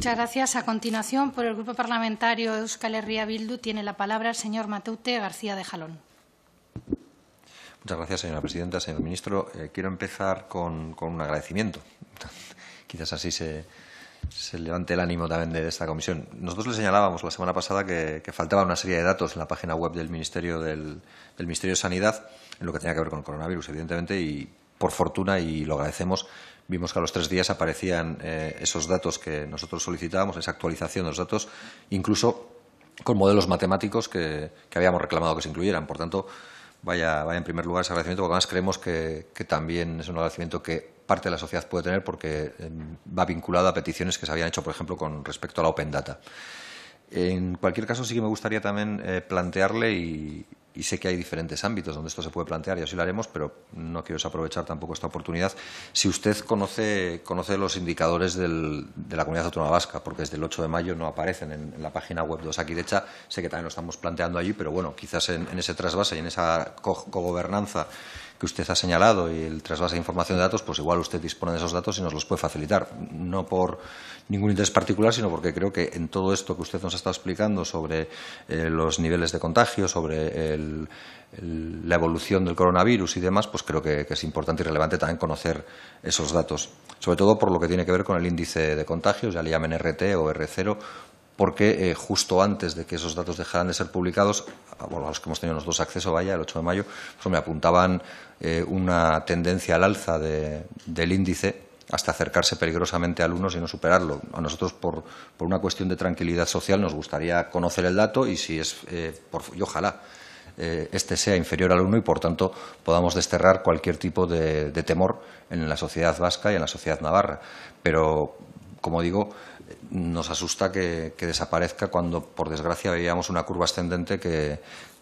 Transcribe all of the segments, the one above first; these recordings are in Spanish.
Muchas gracias. A continuación, por el Grupo Parlamentario Euskal Herria Bildu, tiene la palabra el señor Mateute García de Jalón. Muchas gracias, señora presidenta. Señor ministro, eh, quiero empezar con, un agradecimiento. Quizás así se, levante el ánimo también de, esta comisión. Nosotros le señalábamos la semana pasada que, faltaba una serie de datos en la página web del Ministerio, del, del Ministerio de Sanidad en lo que tenía que ver con el coronavirus, evidentemente, y por fortuna, y lo agradecemos, vimos que a los tres días aparecían eh, esos datos que nosotros solicitábamos, esa actualización de los datos, incluso con modelos matemáticos que, habíamos reclamado que se incluyeran. Por tanto, vaya, vaya en primer lugar ese agradecimiento, porque además creemos que, que también es un agradecimiento que parte de la sociedad puede tener porque eh, va vinculado a peticiones que se habían hecho, por ejemplo, con respecto a la Open Data. En cualquier caso, sí que me gustaría también eh, plantearle, y, sé que hay diferentes ámbitos donde esto se puede plantear, y así lo haremos, pero no quiero desaprovechar tampoco esta oportunidad, si usted conoce, los indicadores de la Comunidad Autónoma Vasca, porque desde el 8 de mayo no aparecen en, la página web de Osakidecha, sé que también lo estamos planteando allí, pero bueno, quizás en, ese trasvase y en esa cogobernanza que usted ha señalado y el trasvase de información de datos, pues igual usted dispone de esos datos y nos los puede facilitar. No por ningún interés particular, sino porque creo que en todo esto que usted nos está explicando sobre eh, los niveles de contagio, sobre la evolución del coronavirus y demás, pues creo que, es importante y relevante también conocer esos datos. Sobre todo por lo que tiene que ver con el índice de contagios, ya le llamen RT o R0, porque eh, justo antes de que esos datos dejaran de ser publicados, a los que hemos tenido los dos acceso, vaya, el 8 de mayo, pues, me apuntaban eh, una tendencia al alza del índice hasta acercarse peligrosamente al 1 y no superarlo. A nosotros, por, una cuestión de tranquilidad social, nos gustaría conocer el dato y si es, eh, ojalá, este sea inferior al 1 y, por tanto, podamos desterrar cualquier tipo de, de temor en la sociedad vasca y en la sociedad navarra. Pero, como digo, nos asusta que, desaparezca cuando, por desgracia, veíamos una curva ascendente que,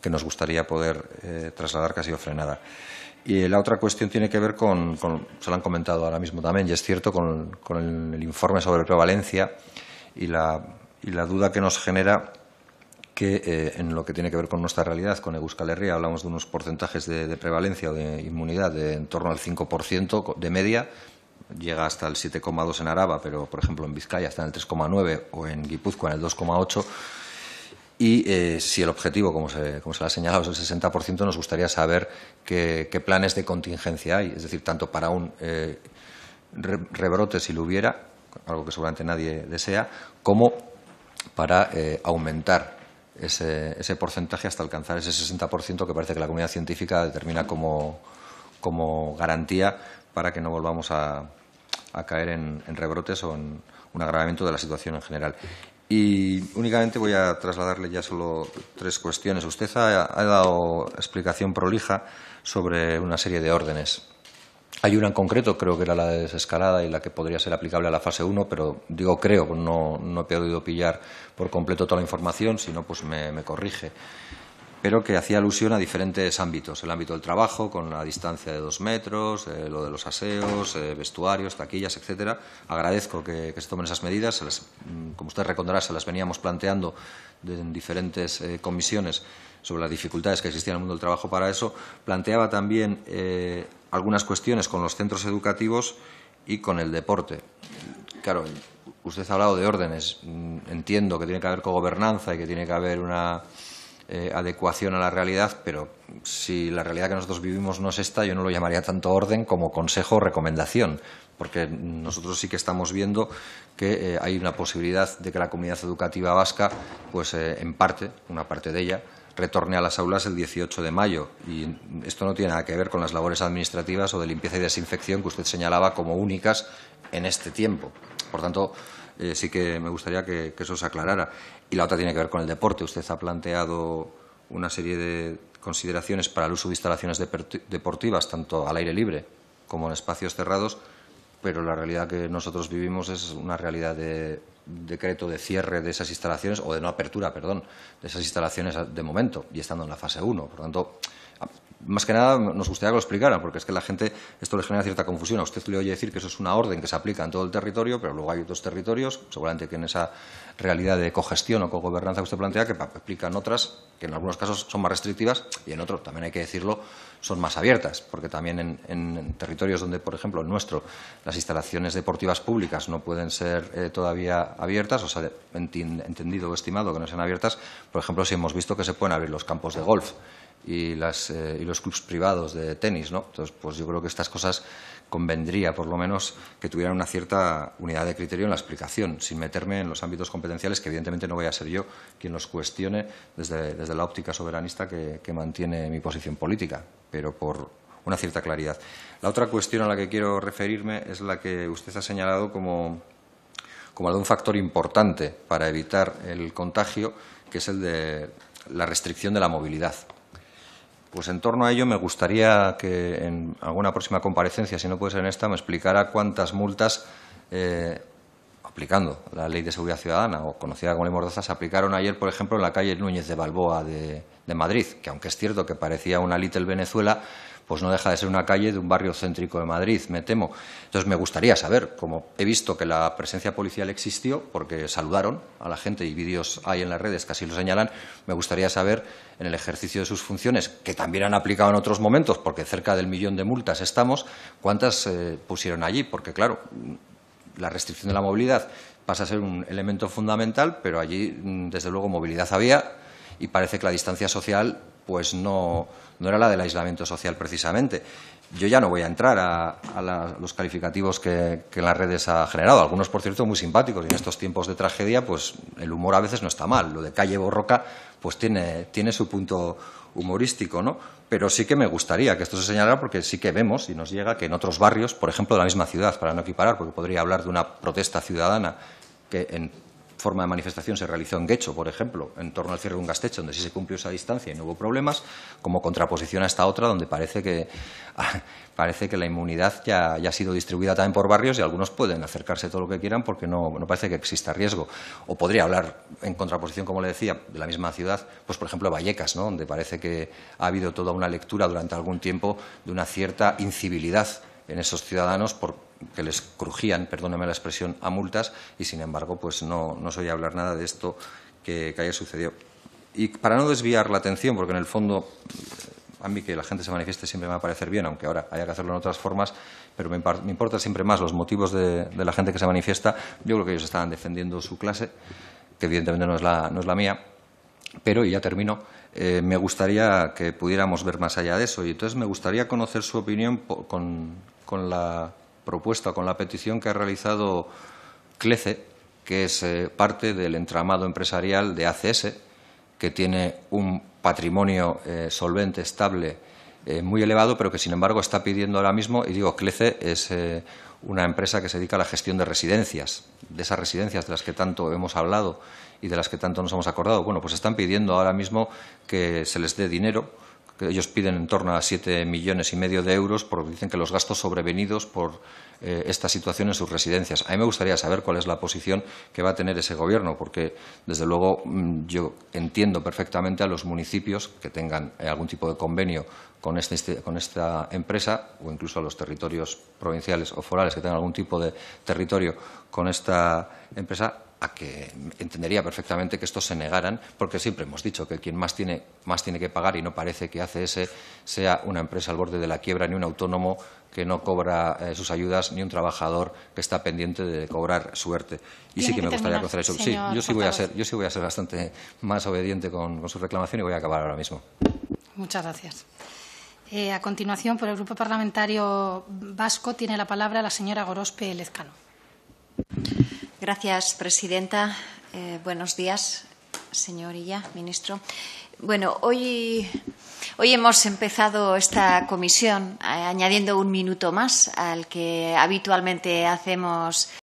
nos gustaría poder eh, trasladar casi ha frenada. Y la otra cuestión tiene que ver con, se lo han comentado ahora mismo también, y es cierto, con, el, informe sobre prevalencia y la, duda que nos genera que eh, en lo que tiene que ver con nuestra realidad, con Euskal Herria, hablamos de unos porcentajes de, de prevalencia o de inmunidad de en torno al 5% de media, llega hasta el 7,2 en Araba, pero por ejemplo en Vizcaya está en el 3,9 o en Guipúzcoa en el 2,8. Y eh, si el objetivo, como se, como ha señalado, es el 60%, nos gustaría saber qué, planes de contingencia hay, es decir, tanto para un eh, rebrote si lo hubiera, algo que seguramente nadie desea, como para eh, aumentar ese, porcentaje hasta alcanzar ese 60% que parece que la comunidad científica determina como garantía para que no volvamos a, caer en, en, rebrotes o en un agravamiento de la situación en general. Y únicamente voy a trasladarle ya solo tres cuestiones. Usted ha, dado explicación prolija sobre una serie de órdenes. Hay una en concreto, creo que era la de desescalada y la que podría ser aplicable a la fase 1, pero digo creo, no, no he podido pillar por completo toda la información, si no, pues me corrige pero que hacía alusión a diferentes ámbitos. El ámbito del trabajo, con la distancia de dos metros, eh, lo de los aseos, eh, vestuarios, taquillas, etcétera. Agradezco que, se tomen esas medidas. las, mm, como usted recordará, se las veníamos planteando en diferentes eh, comisiones sobre las dificultades que existían en el mundo del trabajo para eso. Planteaba también algunas cuestiones con los centros educativos y con el deporte. Claro, usted ha hablado de órdenes. Mm, entiendo que tiene que haber cogobernanza y que tiene que haber una eh, adecuación a la realidad, pero si la realidad que nosotros vivimos no es esta, yo no lo llamaría tanto orden como consejo o recomendación, porque nosotros sí que estamos viendo que eh, hay una posibilidad de que la comunidad educativa vasca, pues eh, en parte, una parte de ella, retorne a las aulas el 18 de mayo. Y esto no tiene nada que ver con las labores administrativas o de limpieza y desinfección que usted señalaba como únicas en este tiempo. Por tanto, sí que me gustaría que, eso se aclarara y la otra tiene que ver con el deporte. Usted ha planteado una serie de consideraciones para el uso de instalaciones deportivas, tanto al aire libre como en espacios cerrados, pero la realidad que nosotros vivimos es una realidad de decreto de cierre de esas instalaciones, o de no apertura, perdón, de esas instalaciones de momento, y estando en la fase 1. Por lo tanto, más que nada nos gustaría que lo explicaran, porque es que la gente esto le genera cierta confusión. A usted le oye decir que eso es una orden que se aplica en todo el territorio, pero luego hay otros territorios, seguramente que en esa realidad de cogestión o cogobernanza que usted plantea, que aplican otras que en algunos casos son más restrictivas y en otros, también hay que decirlo, son más abiertas, porque también en, territorios donde, por ejemplo, en nuestro, las instalaciones deportivas públicas no pueden ser eh, todavía abiertas, o sea, entendido o estimado que no sean abiertas, por ejemplo, si hemos visto que se pueden abrir los campos de golf eh, y, los clubes privados de tenis. Entonces, pues yo creo que estas cosas convendría, por lo menos, que tuvieran una cierta unidad de criterio en la explicación, sin meterme en los ámbitos competenciales, que evidentemente no voy a ser yo quien los cuestione desde, la óptica soberanista que, mantiene mi posición política, pero por una cierta claridad. La otra cuestión a la que quiero referirme es la que usted ha señalado como, como de un factor importante para evitar el contagio, que es el de la restricción de la movilidad. Pues en torno a ello me gustaría que en alguna próxima comparecencia, si no puede ser en esta, me explicara cuántas multas eh, aplicando. La ley de seguridad ciudadana, o conocida como ley Mordaza, se aplicaron ayer, por ejemplo, en la calle Núñez de Balboa de, Madrid, que aunque es cierto que parecía una Little Venezuela, pues no deja de ser una calle de un barrio céntrico de Madrid, me temo. Entonces me gustaría saber, como he visto que la presencia policial existió, porque saludaron a la gente y vídeos hay en las redes que así lo señalan, me gustaría saber en el ejercicio de sus funciones, que también han aplicado en otros momentos, porque cerca del millón de multas estamos, cuántas eh, pusieron allí, porque claro, la restricción de la movilidad pasa a ser un elemento fundamental, pero allí, mm, desde luego, movilidad había y parece que la distancia social pues no, era la del aislamiento social precisamente. Yo ya no voy a entrar a, los calificativos que, las redes ha generado, algunos, por cierto, muy simpáticos, y en estos tiempos de tragedia, pues el humor a veces no está mal. Lo de calle borroca, pues tiene, tiene su punto humorístico, ¿no? Pero sí que me gustaría que esto se señalara porque sí que vemos y nos llega que en otros barrios, por ejemplo, de la misma ciudad, para no equiparar, porque podría hablar de una protesta ciudadana que en forma de manifestación se realizó en Guecho, por ejemplo, en torno al cierre de un gastecho, donde sí se cumplió esa distancia y no hubo problemas, como contraposición a esta otra, donde parece que, ah, parece que la inmunidad ya, ya ha sido distribuida también por barrios y algunos pueden acercarse todo lo que quieran porque no, no parece que exista riesgo. O podría hablar en contraposición, como le decía, de la misma ciudad, pues por ejemplo Vallecas, ¿no? donde parece que ha habido toda una lectura durante algún tiempo de una cierta incivilidad en esos ciudadanos por, que les crujían, perdóname la expresión, a multas y sin embargo pues no, no soy a hablar nada de esto que, que, sucedido. Y para no desviar la atención, porque en el fondo eh, a mí que la gente se manifieste siempre me va a parecer bien, aunque ahora haya que hacerlo en otras formas, pero me, me importan siempre más los motivos de, la gente que se manifiesta. Yo creo que ellos estaban defendiendo su clase, que evidentemente no es la, mía, pero, y ya termino, eh, me gustaría que pudiéramos ver más allá de eso. Y entonces me gustaría conocer su opinión con la propuesta, con la petición que ha realizado CLECE, que es eh, parte del entramado empresarial de ACS, que tiene un patrimonio eh, solvente, estable, eh, muy elevado, pero que sin embargo está pidiendo ahora mismo, y digo, CLECE es una empresa que se dedica a la gestión de residencias, de esas residencias de las que tanto hemos hablado y de las que tanto nos hemos acordado. Bueno, pues están pidiendo ahora mismo que se les dé dinero ellos piden en torno a siete millones y medio de euros porque dicen que los gastos sobrevenidos por eh, esta situación en sus residencias. A mí me gustaría saber cuál es la posición que va a tener ese Gobierno, porque, desde luego, mm, yo entiendo perfectamente a los municipios que tengan eh, algún tipo de convenio este, este, con esta empresa o incluso a los territorios provinciales o forales que tengan algún tipo de territorio con esta empresa a que entendería perfectamente que estos se negaran, porque siempre hemos dicho que quien más tiene, más tiene que pagar y no parece que hace ese sea una empresa al borde de la quiebra, ni un autónomo que no cobra eh, sus ayudas, ni un trabajador que está pendiente de cobrar suerte. Y sí que, me gustaría conocer eso. Sí, yo sí, voy a ser, bastante más obediente con, su reclamación y voy a acabar ahora mismo. Muchas gracias. Eh, a continuación, por el Grupo Parlamentario Vasco, tiene la palabra la señora Gorospe Lezcano. Gracias, presidenta. Eh, buenos días, señoría, ministro. Bueno, hoy, hoy hemos empezado esta comisión eh, añadiendo un minuto más al que habitualmente hacemos